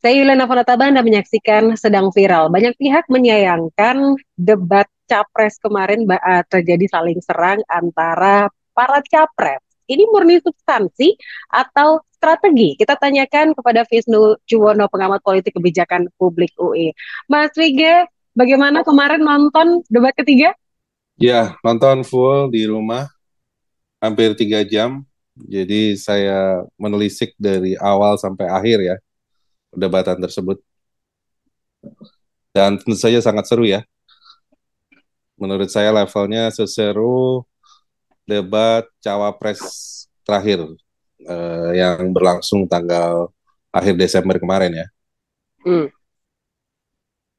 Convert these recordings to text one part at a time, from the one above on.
Saya Yuliana Fonataba, Anda menyaksikan Sedang Viral. Banyak pihak menyayangkan debat capres kemarin eh, terjadi saling serang antara para capres. Ini murni substansi atau strategi? Kita tanyakan kepada Visnu Juwono, pengamat politik kebijakan publik UI. Mas Wige, bagaimana kemarin nonton debat ketiga? Ya, nonton full di rumah hampir tiga jam. Jadi saya menelisik dari awal sampai akhir ya perdebatan tersebut. Dan tentu saja sangat seru ya. Menurut saya levelnya seseru debat cawapres terakhir eh, yang berlangsung tanggal akhir Desember kemarin ya. Hmm.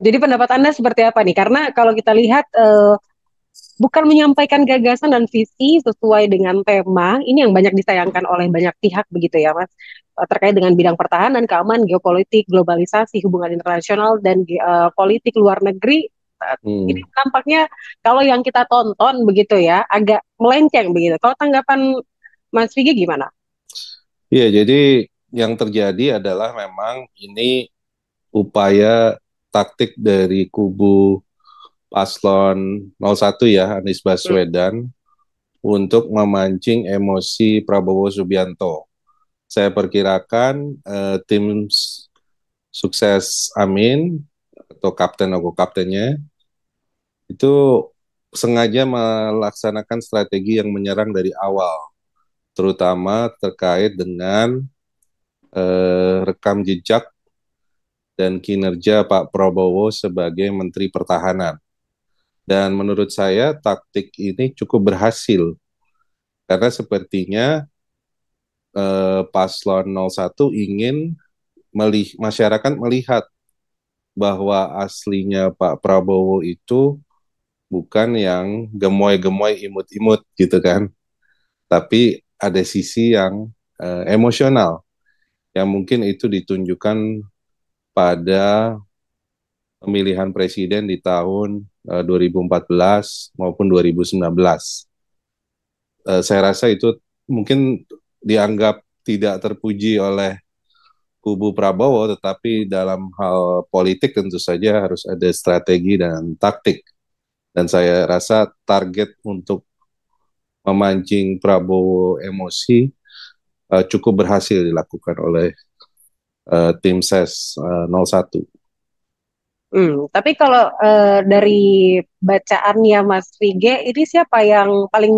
Jadi pendapat Anda seperti apa nih? Karena kalau kita lihat eh, bukan menyampaikan gagasan dan visi sesuai dengan tema ini yang banyak disayangkan oleh banyak pihak begitu ya mas eh, terkait dengan bidang pertahanan keamanan geopolitik globalisasi hubungan internasional dan uh, politik luar negeri eh, Hmm. ini tampaknya kalau yang kita tonton begitu ya agak melenceng begitu. Kalau tanggapan Mas Vicky gimana? Iya, jadi yang terjadi adalah memang ini upaya taktik dari kubu paslon 01 ya Anies Baswedan hmm. untuk memancing emosi Prabowo Subianto. Saya perkirakan uh, tim sukses Amin atau kapten atau kaptennya itu sengaja melaksanakan strategi yang menyerang dari awal, terutama terkait dengan uh, rekam jejak dan kinerja Pak Prabowo sebagai Menteri Pertahanan dan menurut saya taktik ini cukup berhasil karena sepertinya eh, paslon 01 ingin meli masyarakat melihat bahwa aslinya Pak Prabowo itu bukan yang gemoy-gemoy imut-imut gitu kan. Tapi ada sisi yang eh, emosional yang mungkin itu ditunjukkan pada pemilihan presiden di tahun 2014 eh, maupun 2019. Eh, saya rasa itu mungkin dianggap tidak terpuji oleh kubu Prabowo, tetapi dalam hal politik tentu saja harus ada strategi dan taktik. Dan saya rasa target untuk memancing Prabowo emosi eh, cukup berhasil dilakukan oleh tim SES 01. Hmm, tapi kalau uh, dari bacaannya Mas Rige, ini siapa yang paling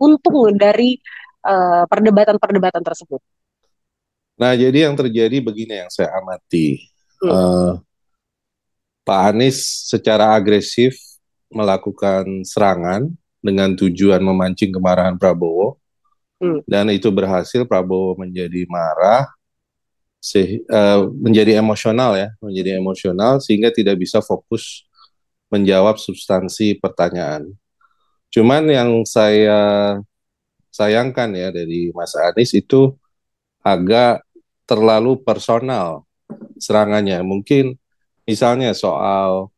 untung dari eh, perdebatan-perdebatan tersebut? Nah, jadi yang terjadi begini yang saya amati. Hmm. Uh, Pak Anies secara agresif melakukan serangan dengan tujuan memancing kemarahan Prabowo. Hmm. Dan itu berhasil Prabowo menjadi marah sih uh, eh, menjadi emosional ya, menjadi emosional sehingga tidak bisa fokus menjawab substansi pertanyaan. Cuman yang saya sayangkan ya dari Mas Anies itu agak terlalu personal serangannya. Mungkin misalnya soal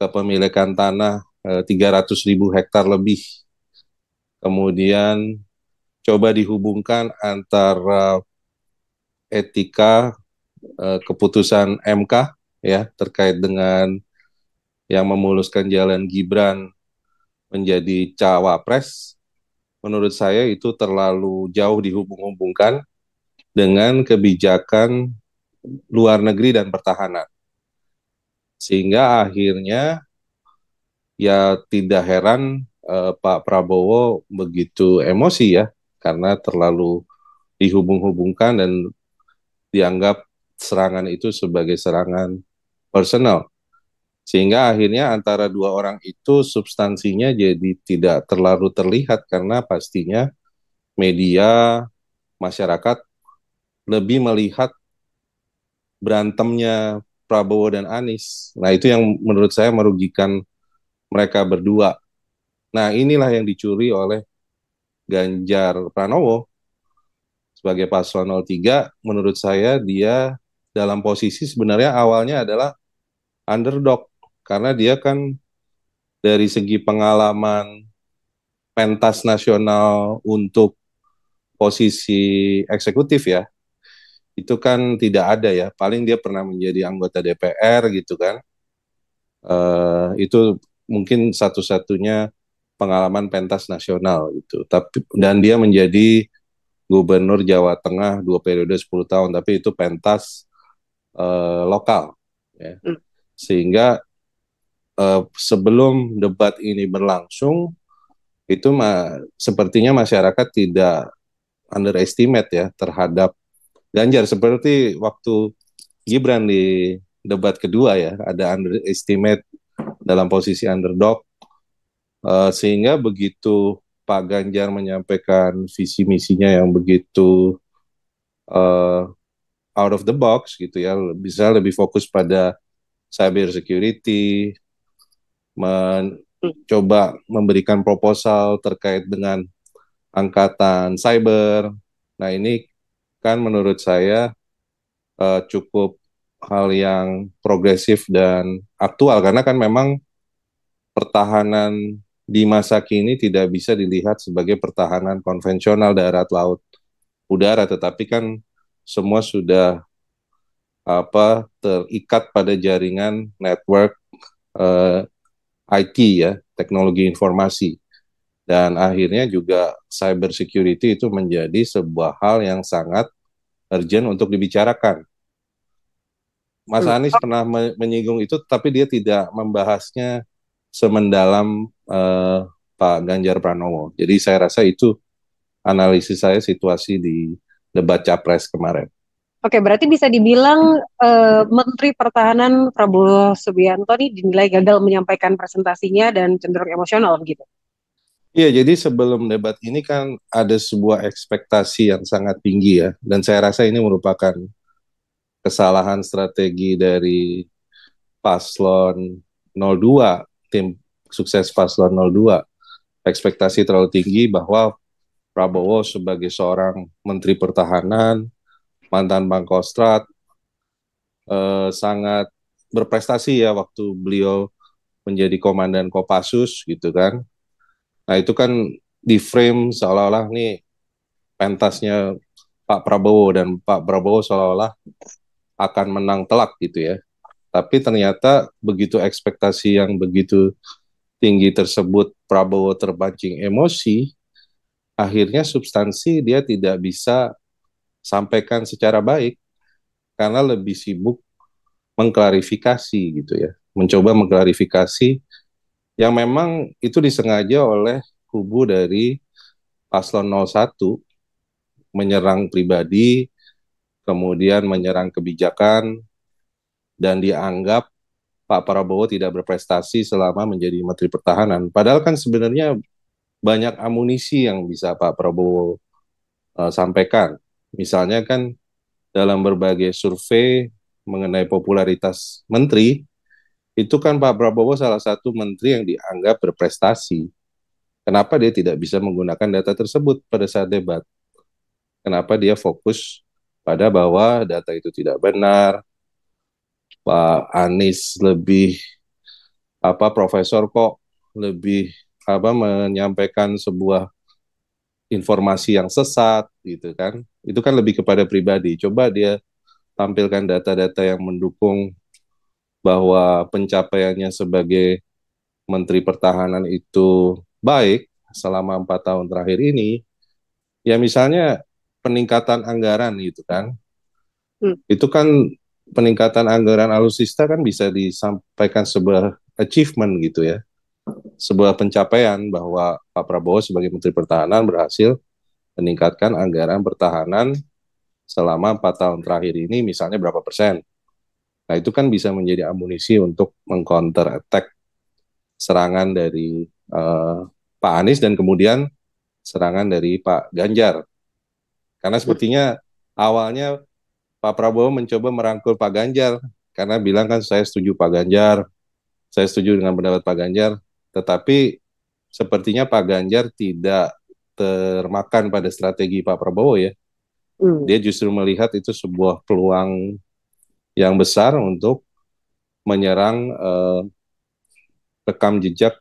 kepemilikan tanah eh, 300 ribu hektar lebih, kemudian coba dihubungkan antara etika eh, keputusan MK ya terkait dengan yang memuluskan jalan Gibran menjadi cawapres menurut saya itu terlalu jauh dihubung-hubungkan dengan kebijakan luar negeri dan pertahanan. Sehingga akhirnya ya tidak heran eh, Pak Prabowo begitu emosi ya karena terlalu dihubung-hubungkan dan dianggap serangan itu sebagai serangan personal. Sehingga akhirnya antara dua orang itu substansinya jadi tidak terlalu terlihat karena pastinya media masyarakat lebih melihat berantemnya Prabowo dan Anies. Nah, itu yang menurut saya merugikan mereka berdua. Nah, inilah yang dicuri oleh Ganjar Pranowo sebagai paslon 03 menurut saya dia dalam posisi sebenarnya awalnya adalah underdog karena dia kan dari segi pengalaman pentas nasional untuk posisi eksekutif ya itu kan tidak ada ya paling dia pernah menjadi anggota DPR gitu kan uh, itu mungkin satu-satunya pengalaman pentas nasional gitu tapi dan dia menjadi gubernur Jawa Tengah dua periode 10 tahun, tapi itu pentas uh, lokal. Ya. Hmm. Sehingga uh, sebelum debat ini berlangsung, itu ma sepertinya masyarakat tidak underestimate ya terhadap Ganjar. Seperti waktu Gibran di debat kedua ya, ada underestimate dalam posisi underdog. Uh, sehingga begitu Pak Ganjar menyampaikan visi misinya yang begitu uh, out of the box gitu ya bisa lebih fokus pada cyber security mencoba memberikan proposal terkait dengan angkatan cyber nah ini kan menurut saya uh, cukup hal yang progresif dan aktual karena kan memang pertahanan di masa kini tidak bisa dilihat sebagai pertahanan konvensional darat, laut, udara, tetapi kan semua sudah apa terikat pada jaringan network eh, IT ya, teknologi informasi. Dan akhirnya juga cyber security itu menjadi sebuah hal yang sangat urgent untuk dibicarakan. Mas hmm. Anies pernah menyinggung itu, tapi dia tidak membahasnya semendalam uh, Pak Ganjar Pranowo. Jadi saya rasa itu analisis saya situasi di debat capres kemarin. Oke, berarti bisa dibilang uh, Menteri Pertahanan Prabowo Subianto ini dinilai gagal menyampaikan presentasinya dan cenderung emosional begitu. Iya, jadi sebelum debat ini kan ada sebuah ekspektasi yang sangat tinggi ya, dan saya rasa ini merupakan kesalahan strategi dari paslon 02 tim sukses paslon 02 ekspektasi terlalu tinggi bahwa Prabowo sebagai seorang menteri pertahanan mantan Bangkostrat eh, sangat berprestasi ya waktu beliau menjadi komandan Kopassus gitu kan. Nah, itu kan di frame seolah-olah nih pentasnya Pak Prabowo dan Pak Prabowo seolah-olah akan menang telak gitu ya tapi ternyata begitu ekspektasi yang begitu tinggi tersebut Prabowo terpancing emosi, akhirnya substansi dia tidak bisa sampaikan secara baik karena lebih sibuk mengklarifikasi gitu ya, mencoba mengklarifikasi yang memang itu disengaja oleh kubu dari paslon 01 menyerang pribadi, kemudian menyerang kebijakan, dan dianggap Pak Prabowo tidak berprestasi selama menjadi Menteri Pertahanan. Padahal kan sebenarnya banyak amunisi yang bisa Pak Prabowo uh, sampaikan. Misalnya kan dalam berbagai survei mengenai popularitas menteri, itu kan Pak Prabowo salah satu menteri yang dianggap berprestasi. Kenapa dia tidak bisa menggunakan data tersebut pada saat debat? Kenapa dia fokus pada bahwa data itu tidak benar, Pak Anies lebih apa Profesor kok lebih apa menyampaikan sebuah informasi yang sesat gitu kan itu kan lebih kepada pribadi coba dia tampilkan data-data yang mendukung bahwa pencapaiannya sebagai Menteri Pertahanan itu baik selama empat tahun terakhir ini ya misalnya peningkatan anggaran gitu kan hmm. itu kan peningkatan anggaran Alusista kan bisa disampaikan sebuah achievement gitu ya, sebuah pencapaian bahwa Pak Prabowo sebagai Menteri Pertahanan berhasil meningkatkan anggaran pertahanan selama empat tahun terakhir ini misalnya berapa persen. Nah itu kan bisa menjadi amunisi untuk mengcounter attack serangan dari uh, Pak Anies dan kemudian serangan dari Pak Ganjar. Karena sepertinya awalnya Pak Prabowo mencoba merangkul Pak Ganjar karena bilang kan saya setuju Pak Ganjar, saya setuju dengan pendapat Pak Ganjar, tetapi sepertinya Pak Ganjar tidak termakan pada strategi Pak Prabowo ya. Hmm. Dia justru melihat itu sebuah peluang yang besar untuk menyerang eh, rekam jejak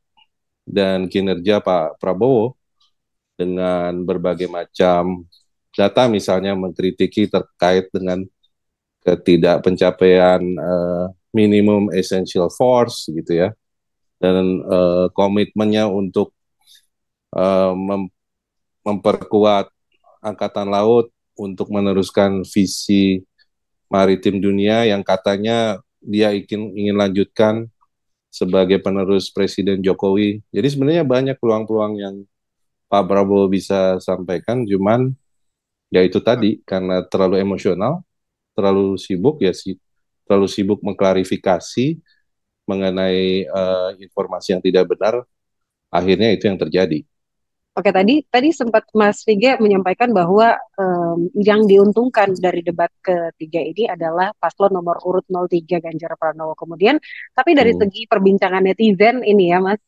dan kinerja Pak Prabowo dengan berbagai macam data misalnya mengkritiki terkait dengan ketidakpencapaian uh, minimum essential force gitu ya dan uh, komitmennya untuk uh, mem memperkuat angkatan laut untuk meneruskan visi maritim dunia yang katanya dia ingin ingin lanjutkan sebagai penerus Presiden Jokowi. Jadi sebenarnya banyak peluang-peluang yang Pak Prabowo bisa sampaikan, cuman ya itu tadi hmm. karena terlalu emosional terlalu sibuk ya sih terlalu sibuk mengklarifikasi mengenai uh, informasi yang tidak benar akhirnya itu yang terjadi Oke tadi tadi sempat Mas Rige menyampaikan bahwa um, yang diuntungkan dari debat ketiga ini adalah paslon nomor urut 03 Ganjar Pranowo. Kemudian tapi dari hmm. segi perbincangan netizen ini ya Mas,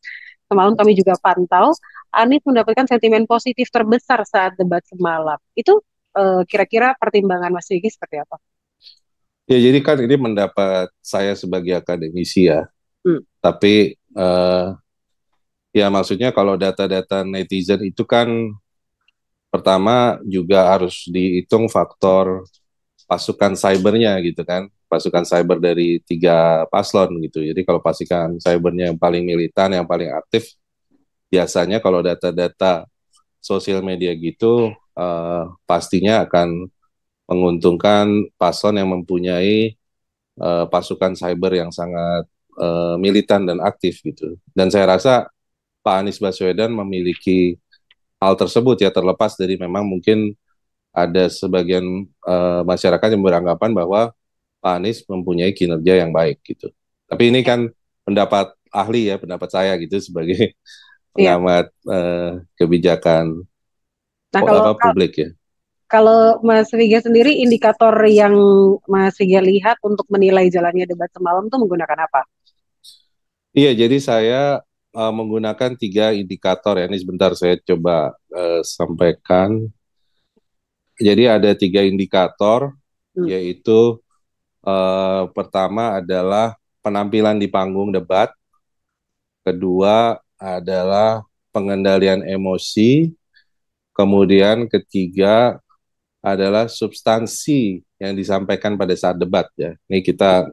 semalam kami juga pantau Anies mendapatkan sentimen positif terbesar saat debat semalam. Itu Eh, kira-kira pertimbangan Mas Diki seperti apa? Ya jadi kan ini mendapat saya sebagai akademisi ya, hmm. tapi uh, ya maksudnya kalau data-data netizen itu kan pertama juga harus dihitung faktor pasukan cybernya gitu kan pasukan cyber dari tiga paslon gitu jadi kalau pasukan cybernya yang paling militan yang paling aktif biasanya kalau data-data sosial media gitu uh, pastinya akan menguntungkan paslon yang mempunyai uh, pasukan cyber yang sangat uh, militan dan aktif gitu. Dan saya rasa Pak Anies Baswedan memiliki hal tersebut ya terlepas dari memang mungkin ada sebagian uh, masyarakat yang beranggapan bahwa Pak Anies mempunyai kinerja yang baik gitu. Tapi ini ya. kan pendapat ahli ya, pendapat saya gitu sebagai ya. pengamat yeah. uh, kebijakan Nah, kalau publik ya. Kalau Mas Riga sendiri indikator yang Mas Riga lihat untuk menilai jalannya debat semalam itu menggunakan apa? Iya, jadi saya uh, menggunakan tiga indikator ya. Ini sebentar saya coba uh, sampaikan. Jadi ada tiga indikator, hmm. yaitu uh, pertama adalah penampilan di panggung debat, kedua adalah pengendalian emosi, Kemudian ketiga adalah substansi yang disampaikan pada saat debat ya. Ini kita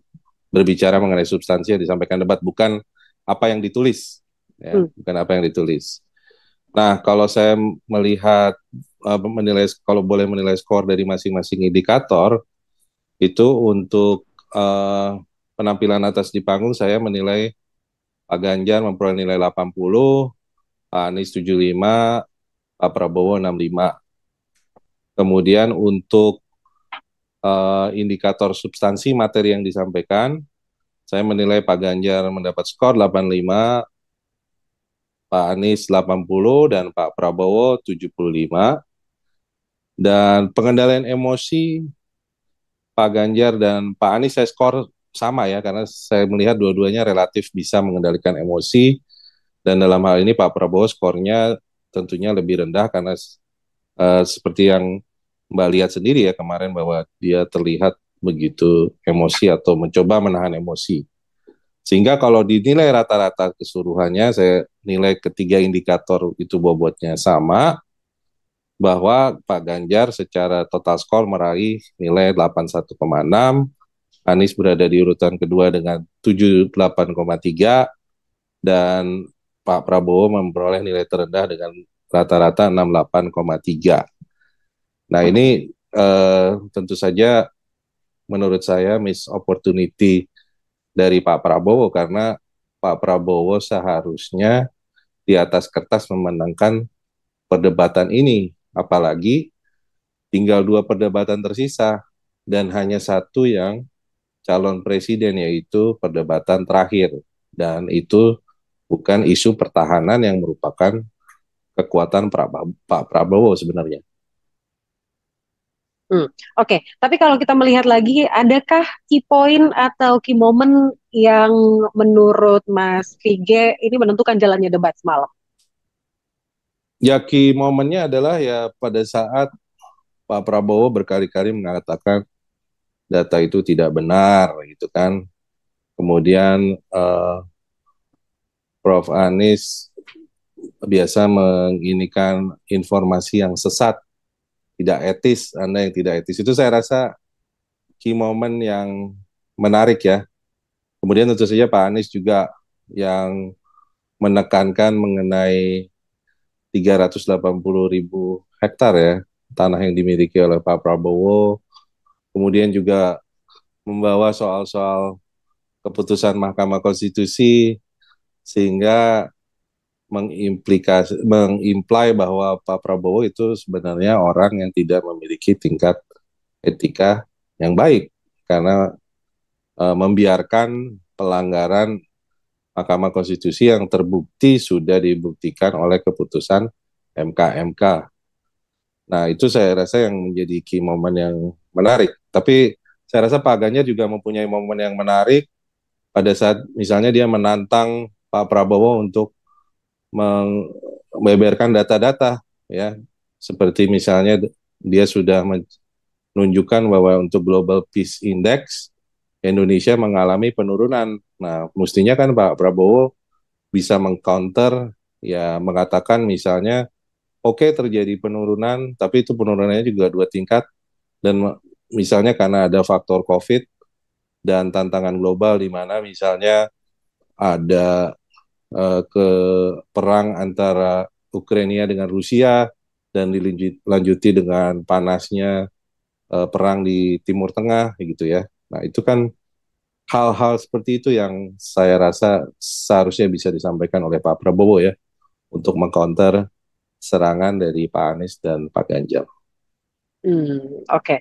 berbicara mengenai substansi yang disampaikan debat bukan apa yang ditulis ya, hmm. bukan apa yang ditulis. Nah, kalau saya melihat eh, menilai kalau boleh menilai skor dari masing-masing indikator itu untuk uh, penampilan atas di panggung saya menilai Pak Ganjar memperoleh nilai 80, Pak Anies 75, Pak Prabowo 65. Kemudian untuk uh, indikator substansi materi yang disampaikan, saya menilai Pak Ganjar mendapat skor 85, Pak Anies 80 dan Pak Prabowo 75. Dan pengendalian emosi Pak Ganjar dan Pak Anies saya skor sama ya karena saya melihat dua-duanya relatif bisa mengendalikan emosi dan dalam hal ini Pak Prabowo skornya tentunya lebih rendah karena uh, seperti yang Mbak lihat sendiri ya kemarin bahwa dia terlihat begitu emosi atau mencoba menahan emosi. Sehingga kalau dinilai rata-rata keseluruhannya, saya nilai ketiga indikator itu bobotnya sama, bahwa Pak Ganjar secara total skor meraih nilai 81,6, Anies berada di urutan kedua dengan 78,3, dan Pak Prabowo memperoleh nilai terendah dengan rata-rata 68,3. Nah ini eh, tentu saja menurut saya miss opportunity dari Pak Prabowo karena Pak Prabowo seharusnya di atas kertas memenangkan perdebatan ini, apalagi tinggal dua perdebatan tersisa dan hanya satu yang calon presiden yaitu perdebatan terakhir dan itu bukan isu pertahanan yang merupakan kekuatan Pak Prabowo sebenarnya. Hmm, Oke, okay. tapi kalau kita melihat lagi, adakah key point atau key moment yang menurut Mas Vige ini menentukan jalannya debat semalam? Ya, key momennya adalah ya pada saat Pak Prabowo berkali-kali mengatakan data itu tidak benar, gitu kan. Kemudian uh, Prof. Anies biasa menginikan informasi yang sesat, tidak etis, Anda yang tidak etis. Itu saya rasa key moment yang menarik ya. Kemudian tentu saja Pak Anies juga yang menekankan mengenai 380 ribu hektar ya tanah yang dimiliki oleh Pak Prabowo. Kemudian juga membawa soal-soal keputusan Mahkamah Konstitusi sehingga mengimplikasi mengimply bahwa Pak Prabowo itu sebenarnya orang yang tidak memiliki tingkat etika yang baik karena e, membiarkan pelanggaran Mahkamah Konstitusi yang terbukti sudah dibuktikan oleh keputusan MKMK. MK. Nah, itu saya rasa yang menjadi key momen yang menarik. Tapi saya rasa Pak Ganjar juga mempunyai momen yang menarik pada saat misalnya dia menantang Pak Prabowo untuk membeberkan data-data ya seperti misalnya dia sudah menunjukkan bahwa untuk Global Peace Index Indonesia mengalami penurunan. Nah, mestinya kan Pak Prabowo bisa mengcounter ya mengatakan misalnya oke okay, terjadi penurunan tapi itu penurunannya juga dua tingkat dan misalnya karena ada faktor Covid dan tantangan global di mana misalnya ada uh, ke perang antara Ukraina dengan Rusia dan dilanjuti dengan panasnya eh, perang di Timur Tengah gitu ya. Nah, itu kan hal-hal seperti itu yang saya rasa seharusnya bisa disampaikan oleh Pak Prabowo ya untuk mengcounter serangan dari Pak Anies dan Pak Ganjar. Hmm, oke. Okay.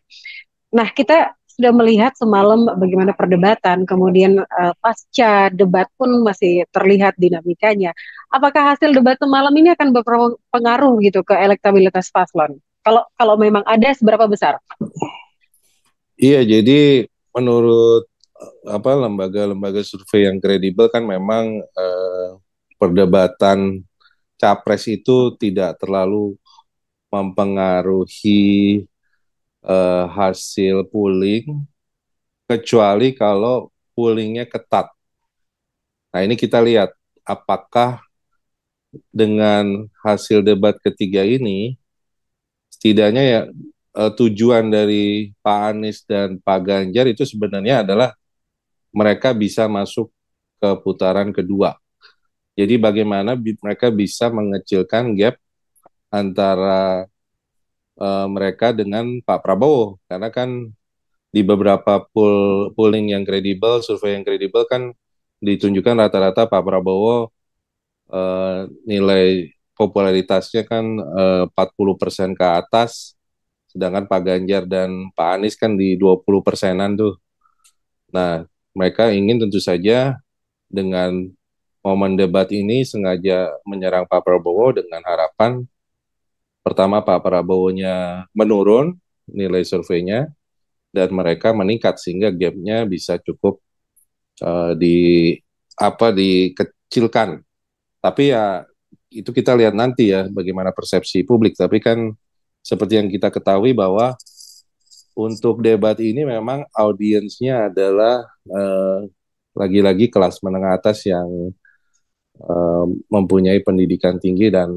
Nah, kita sudah melihat semalam bagaimana perdebatan, kemudian uh, pasca debat pun masih terlihat dinamikanya. Apakah hasil debat semalam ini akan berpengaruh gitu ke elektabilitas paslon? Kalau kalau memang ada seberapa besar? Iya, jadi menurut eh, apa lembaga-lembaga survei yang kredibel kan memang eh, perdebatan capres itu tidak terlalu mempengaruhi uh, hasil pooling kecuali kalau poolingnya ketat. Nah ini kita lihat apakah dengan hasil debat ketiga ini setidaknya ya uh, tujuan dari Pak Anies dan Pak Ganjar itu sebenarnya adalah mereka bisa masuk ke putaran kedua. Jadi bagaimana mereka bisa mengecilkan gap antara uh, mereka dengan Pak Prabowo karena kan di beberapa pool, polling yang kredibel, survei yang kredibel kan ditunjukkan rata-rata Pak Prabowo uh, nilai popularitasnya kan eh, uh, 40 ke atas, sedangkan Pak Ganjar dan Pak Anies kan di 20 persenan tuh. Nah, mereka ingin tentu saja dengan momen debat ini sengaja menyerang Pak Prabowo dengan harapan Pertama Pak Prabowo-nya menurun nilai surveinya dan mereka meningkat sehingga gapnya bisa cukup uh, di apa dikecilkan. Tapi ya itu kita lihat nanti ya bagaimana persepsi publik. Tapi kan seperti yang kita ketahui bahwa untuk debat ini memang audiensnya adalah lagi eh, lagi-lagi kelas menengah atas yang uh, mempunyai pendidikan tinggi dan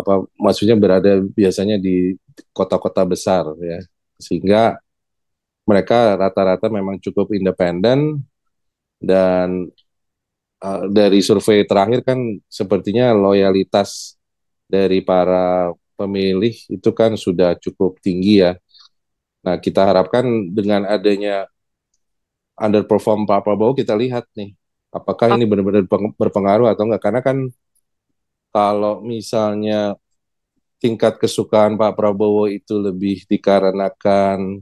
apa maksudnya berada biasanya di kota-kota besar ya sehingga mereka rata-rata memang cukup independen dan uh, dari survei terakhir kan sepertinya loyalitas dari para pemilih itu kan sudah cukup tinggi ya. Nah kita harapkan dengan adanya underperform Pak Prabowo kita lihat nih apakah ini ah. benar-benar berpengaruh atau enggak karena kan kalau misalnya tingkat kesukaan Pak Prabowo itu lebih dikarenakan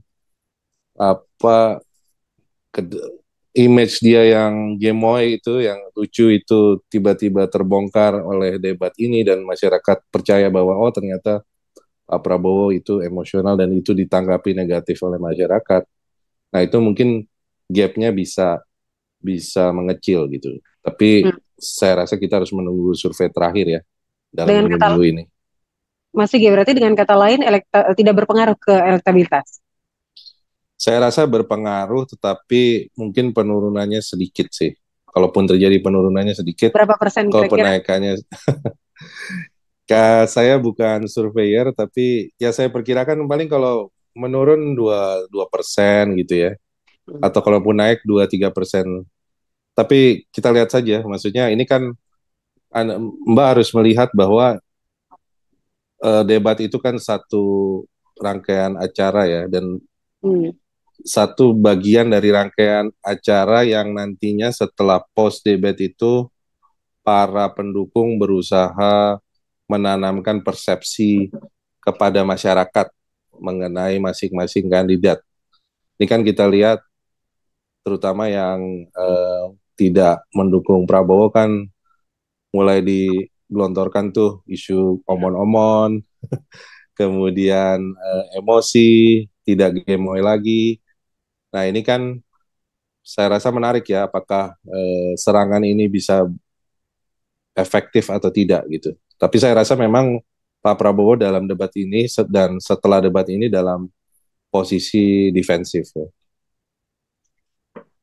apa ke, image dia yang gemoy itu yang lucu itu tiba-tiba terbongkar oleh debat ini dan masyarakat percaya bahwa oh ternyata Pak Prabowo itu emosional dan itu ditanggapi negatif oleh masyarakat. Nah, itu mungkin gapnya bisa bisa mengecil gitu. Tapi hmm saya rasa kita harus menunggu survei terakhir ya dalam dengan kata, minggu ini. Masih ya berarti dengan kata lain elekta, eh, tidak berpengaruh ke elektabilitas. Saya rasa berpengaruh tetapi mungkin penurunannya sedikit sih. Kalaupun terjadi penurunannya sedikit. Berapa persen Kalau kira-kira? penaikannya saya bukan surveyor tapi ya saya perkirakan paling kalau menurun dua dua persen gitu ya. Hmm. Atau kalaupun naik dua tiga persen tapi kita lihat saja maksudnya ini kan Mbak harus melihat bahwa uh, debat itu kan satu rangkaian acara ya dan hmm. satu bagian dari rangkaian acara yang nantinya setelah post debat itu para pendukung berusaha menanamkan persepsi kepada masyarakat mengenai masing-masing kandidat. Ini kan kita lihat terutama yang eh, tidak mendukung Prabowo kan mulai digelontorkan tuh isu omon-omon, kemudian uh, emosi, tidak gemoy lagi. Nah ini kan saya rasa menarik ya, apakah uh, serangan ini bisa efektif atau tidak gitu. Tapi saya rasa memang Pak Prabowo dalam debat ini dan setelah debat ini dalam posisi defensif ya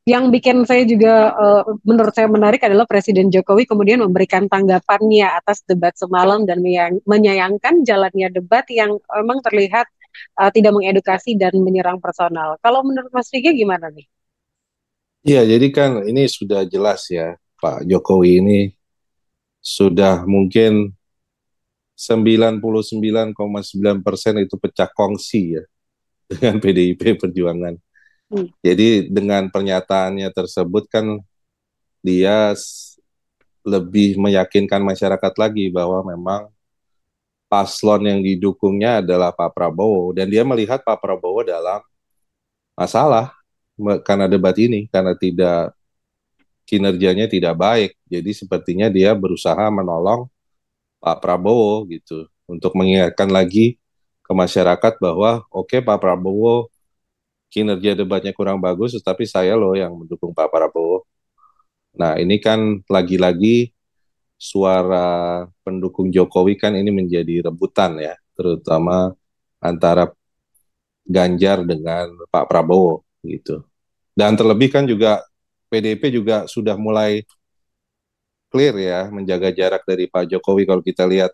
yang bikin saya juga uh, menurut saya menarik adalah Presiden Jokowi kemudian memberikan tanggapannya atas debat semalam dan menyayangkan jalannya debat yang memang terlihat uh, tidak mengedukasi dan menyerang personal. Kalau menurut Mas Riga gimana nih? Iya, jadi kan ini sudah jelas ya Pak Jokowi ini sudah mungkin 99,9 persen itu pecah kongsi ya dengan PDIP Perjuangan Hmm. Jadi dengan pernyataannya tersebut kan dia lebih meyakinkan masyarakat lagi bahwa memang paslon yang didukungnya adalah Pak Prabowo dan dia melihat Pak Prabowo dalam masalah karena debat ini karena tidak kinerjanya tidak baik. Jadi sepertinya dia berusaha menolong Pak Prabowo gitu untuk mengingatkan lagi ke masyarakat bahwa oke okay, Pak Prabowo kinerja debatnya kurang bagus, tetapi saya loh yang mendukung Pak Prabowo. Nah ini kan lagi-lagi suara pendukung Jokowi kan ini menjadi rebutan ya, terutama antara Ganjar dengan Pak Prabowo gitu. Dan terlebih kan juga PDP juga sudah mulai clear ya menjaga jarak dari Pak Jokowi kalau kita lihat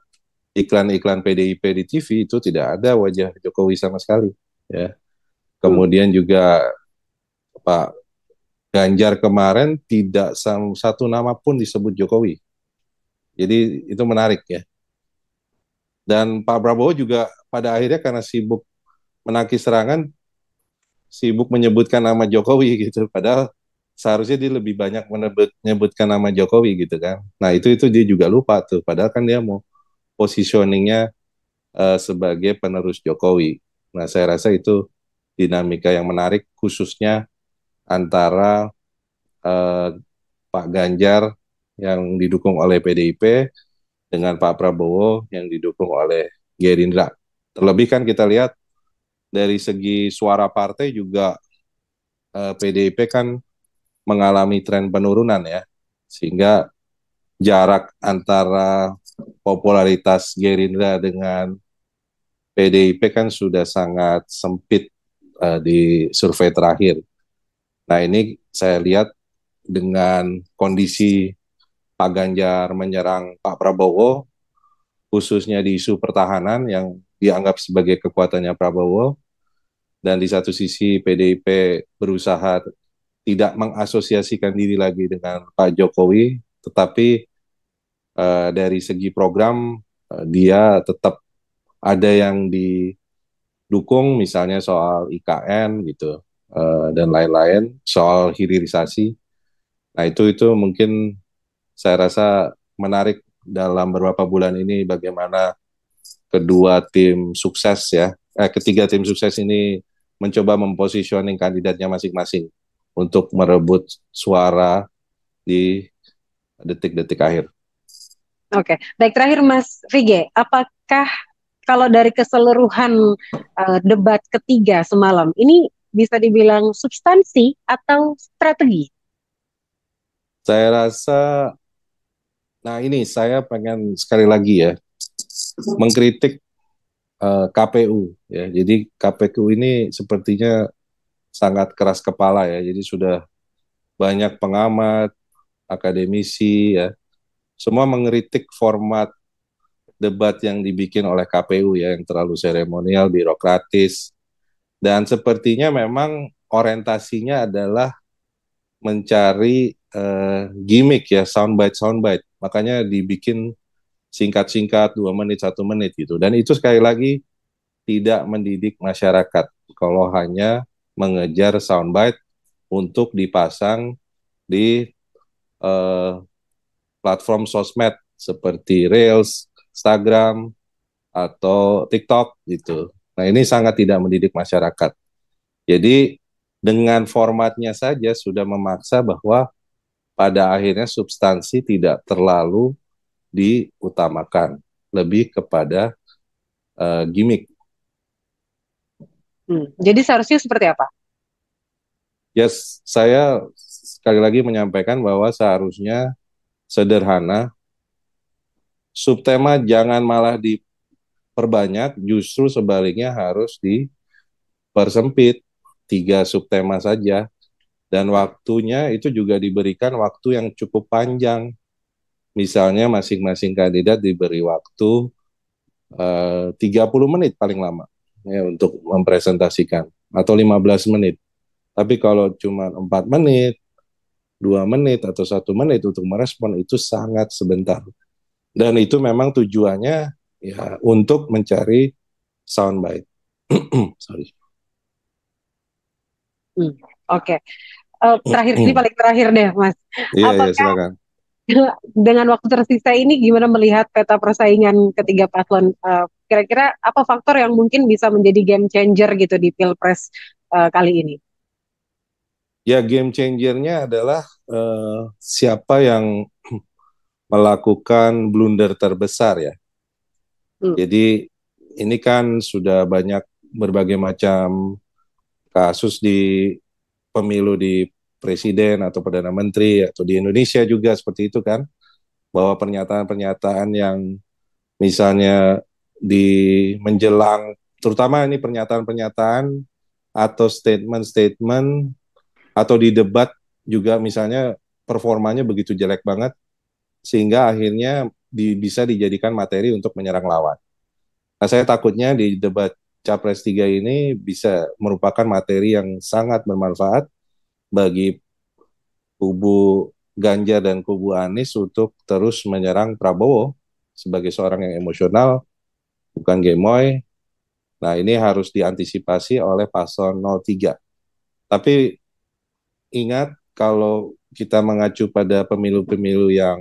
iklan-iklan PDIP di TV itu tidak ada wajah Jokowi sama sekali ya Kemudian juga Pak Ganjar kemarin tidak satu nama pun disebut Jokowi. Jadi itu menarik ya. Dan Pak Prabowo juga pada akhirnya karena sibuk menangkis serangan, sibuk menyebutkan nama Jokowi gitu. Padahal seharusnya dia lebih banyak menyebutkan nama Jokowi gitu kan. Nah itu itu dia juga lupa tuh. Padahal kan dia mau positioningnya uh, sebagai penerus Jokowi. Nah saya rasa itu dinamika yang menarik khususnya antara eh, Pak Ganjar yang didukung oleh PDIP dengan Pak Prabowo yang didukung oleh Gerindra. Terlebih kan kita lihat dari segi suara partai juga eh, PDIP kan mengalami tren penurunan ya. Sehingga jarak antara popularitas Gerindra dengan PDIP kan sudah sangat sempit uh, di survei terakhir. Nah ini saya lihat dengan kondisi Pak Ganjar menyerang Pak Prabowo, khususnya di isu pertahanan yang dianggap sebagai kekuatannya Prabowo, dan di satu sisi PDIP berusaha tidak mengasosiasikan diri lagi dengan Pak Jokowi, tetapi uh, dari segi program uh, dia tetap ada yang di dukung misalnya soal IKN gitu uh, dan lain-lain soal hilirisasi nah itu itu mungkin saya rasa menarik dalam beberapa bulan ini bagaimana kedua tim sukses ya eh, ketiga tim sukses ini mencoba memposisioning kandidatnya masing-masing untuk merebut suara di detik-detik akhir. Oke, okay. baik terakhir Mas Vige, apakah kalau dari keseluruhan uh, debat ketiga semalam ini bisa dibilang substansi atau strategi? Saya rasa, nah ini saya pengen sekali lagi ya mengkritik uh, eh, KPU ya. Jadi KPU ini sepertinya sangat keras kepala ya. Jadi sudah banyak pengamat, akademisi ya, semua mengkritik format debat yang dibikin oleh KPU ya yang terlalu seremonial, birokratis. Dan sepertinya memang orientasinya adalah mencari uh, gimmick ya, soundbite soundbite. Makanya dibikin singkat-singkat dua menit satu menit gitu. Dan itu sekali lagi tidak mendidik masyarakat kalau hanya mengejar soundbite untuk dipasang di uh, platform sosmed seperti Rails, Instagram atau TikTok gitu. Nah, ini sangat tidak mendidik masyarakat. Jadi dengan formatnya saja sudah memaksa bahwa pada akhirnya substansi tidak terlalu diutamakan, lebih kepada uh, gimmick. Hmm, jadi seharusnya seperti apa? Yes, saya sekali lagi menyampaikan bahwa seharusnya sederhana, subtema jangan malah diperbanyak, justru sebaliknya harus dipersempit tiga subtema saja. Dan waktunya itu juga diberikan waktu yang cukup panjang. Misalnya masing-masing kandidat diberi waktu eh, uh, 30 menit paling lama ya, untuk mempresentasikan atau 15 menit. Tapi kalau cuma 4 menit, dua menit atau satu menit untuk merespon itu sangat sebentar dan itu memang tujuannya ya untuk mencari soundbite. Sorry. Hmm, Oke, okay. uh, eh, terakhir sih paling terakhir deh, Mas. Iya, yeah, Apakah yeah, silakan. Dengan waktu tersisa ini, gimana melihat peta persaingan ketiga paslon? kira eh, kira-kira apa faktor yang mungkin bisa menjadi game changer gitu di pilpres uh, kali ini? Ya, game changernya adalah uh, siapa yang melakukan blunder terbesar ya. Hmm. Jadi ini kan sudah banyak berbagai macam kasus di pemilu di presiden atau perdana menteri atau di Indonesia juga seperti itu kan bahwa pernyataan-pernyataan yang misalnya di menjelang terutama ini pernyataan-pernyataan atau statement-statement atau di debat juga misalnya performanya begitu jelek banget sehingga akhirnya di, bisa dijadikan materi untuk menyerang lawan. Nah, saya takutnya di debat Capres 3 ini bisa merupakan materi yang sangat bermanfaat bagi kubu Ganjar dan kubu Anies untuk terus menyerang Prabowo sebagai seorang yang emosional, bukan gemoy. Nah, ini harus diantisipasi oleh paslon 03. Tapi ingat kalau kita mengacu pada pemilu-pemilu yang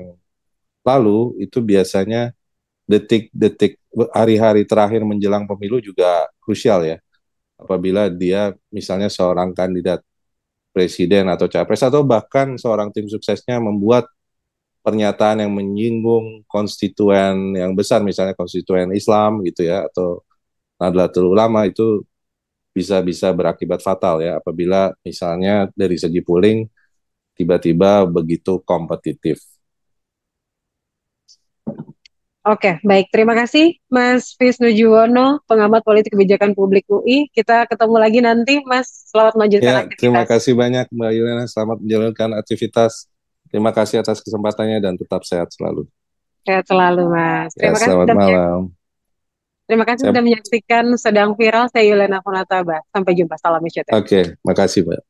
lalu itu biasanya detik-detik hari-hari terakhir menjelang pemilu juga krusial ya. Apabila dia misalnya seorang kandidat presiden atau capres atau bahkan seorang tim suksesnya membuat pernyataan yang menyinggung konstituen yang besar misalnya konstituen Islam gitu ya atau Nahdlatul Ulama itu bisa bisa berakibat fatal ya apabila misalnya dari segi polling tiba-tiba begitu kompetitif. Oke, baik. Terima kasih Mas Visnu Juwono, pengamat politik kebijakan publik UI. Kita ketemu lagi nanti, Mas. Selamat melanjutkan ya, aktivitas. Terima kasih banyak, Mbak Yulena. Selamat menjalankan aktivitas. Terima kasih atas kesempatannya dan tetap sehat selalu. Sehat selalu, Mas. Terima ya, kasih. Selamat malam. Terima kasih sudah menyaksikan Sedang Viral. Saya Yulena Konataba. Sampai jumpa. Salam sejahtera. Oke, kasih, Mbak.